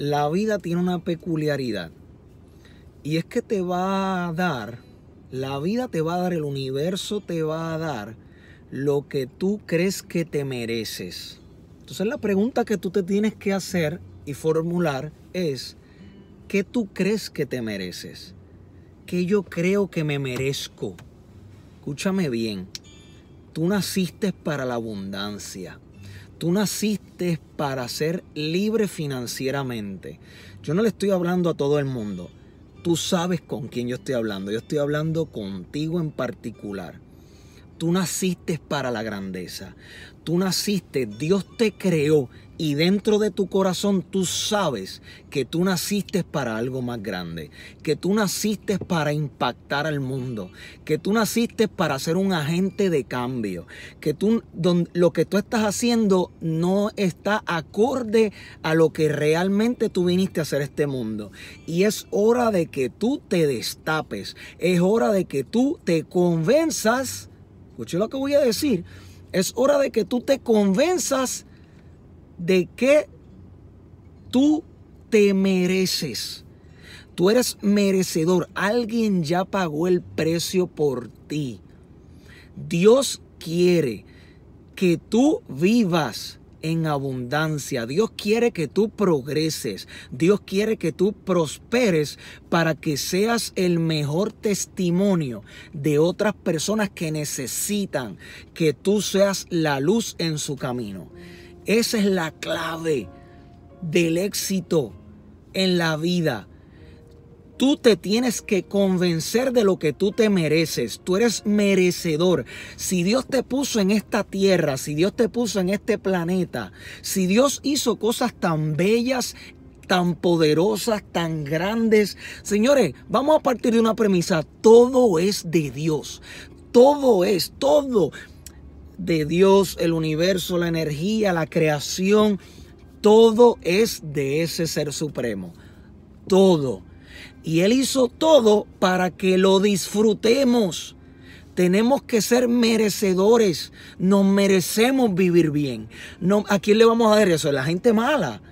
la vida tiene una peculiaridad. Y es que te va a dar, la vida te va a dar, el universo te va a dar lo que tú crees que te mereces. Entonces la pregunta que tú te tienes que hacer y formular es, ¿qué tú crees que te mereces? ¿Qué yo creo que me merezco? Escúchame bien, tú naciste para la abundancia. Tú naciste para ser libre financieramente. Yo no le estoy hablando a todo el mundo. Tú sabes con quién yo estoy hablando. Yo estoy hablando contigo en particular. Tú naciste para la grandeza. Tú naciste, Dios te creó y dentro de tu corazón tú sabes que tú naciste para algo más grande, que tú naciste para impactar al mundo, que tú naciste para ser un agente de cambio, que tú lo que tú estás haciendo no está acorde a lo que realmente tú viniste a hacer este mundo. Y es hora de que tú te destapes, es hora de que tú te convenzas, escuché lo que voy a decir, es hora de que tú te convenzas de qué tú te mereces. Tú eres merecedor. Alguien ya pagó el precio por ti. Dios quiere que tú vivas en abundancia. Dios quiere que tú progreses. Dios quiere que tú prosperes para que seas el mejor testimonio de otras personas que necesitan que tú seas la luz en su camino. Esa es la clave del éxito en la vida. Tú te tienes que convencer de lo que tú te mereces. Tú eres merecedor. Si Dios te puso en esta tierra, si Dios te puso en este planeta, si Dios hizo cosas tan bellas, tan poderosas, tan grandes. Señores, vamos a partir de una premisa. Todo es de Dios. Todo es, todo de Dios, el universo, la energía, la creación, todo es de ese ser supremo. Todo. Y Él hizo todo para que lo disfrutemos. Tenemos que ser merecedores. Nos merecemos vivir bien. No, ¿A quién le vamos a dar eso? A la gente mala.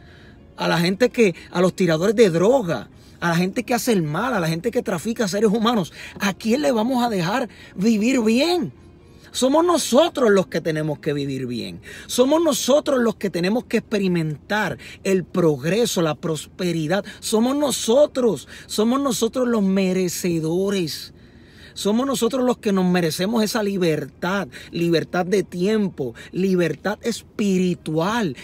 A la gente que, a los tiradores de droga a la gente que hace el mal, a la gente que trafica seres humanos. ¿A quién le vamos a dejar vivir bien? Somos nosotros los que tenemos que vivir bien. Somos nosotros los que tenemos que experimentar el progreso, la prosperidad. Somos nosotros. Somos nosotros los merecedores. Somos nosotros los que nos merecemos esa libertad, libertad de tiempo, libertad espiritual.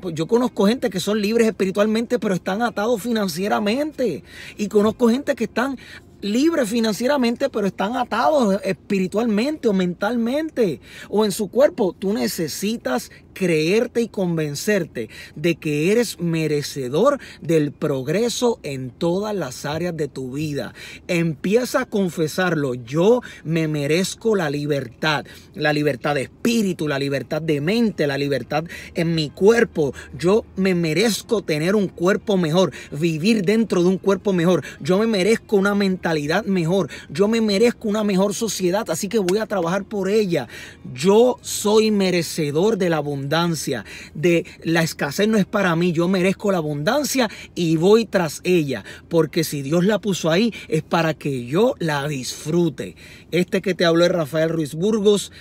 Pues yo conozco gente que son libres espiritualmente, pero están atados financieramente. Y conozco gente que están libres financieramente, pero están atados espiritualmente o mentalmente o en su cuerpo. Tú necesitas creerte y convencerte de que eres merecedor del progreso en todas las áreas de tu vida. Empieza a confesarlo. Yo me merezco la libertad. La libertad de espíritu, la libertad de mente, la libertad en mi cuerpo. Yo me merezco tener un cuerpo mejor, vivir dentro de un cuerpo mejor. Yo me merezco una mentalidad mejor. Yo me merezco una mejor sociedad, así que voy a trabajar por ella. Yo soy merecedor de la bondad abundancia, de la escasez no es para mí, yo merezco la abundancia y voy tras ella, porque si Dios la puso ahí es para que yo la disfrute. Este que te habló es Rafael Ruiz Burgos,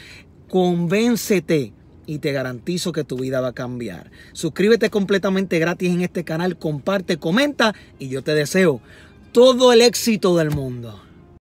convéncete y te garantizo que tu vida va a cambiar. Suscríbete completamente gratis en este canal, comparte, comenta y yo te deseo todo el éxito del mundo.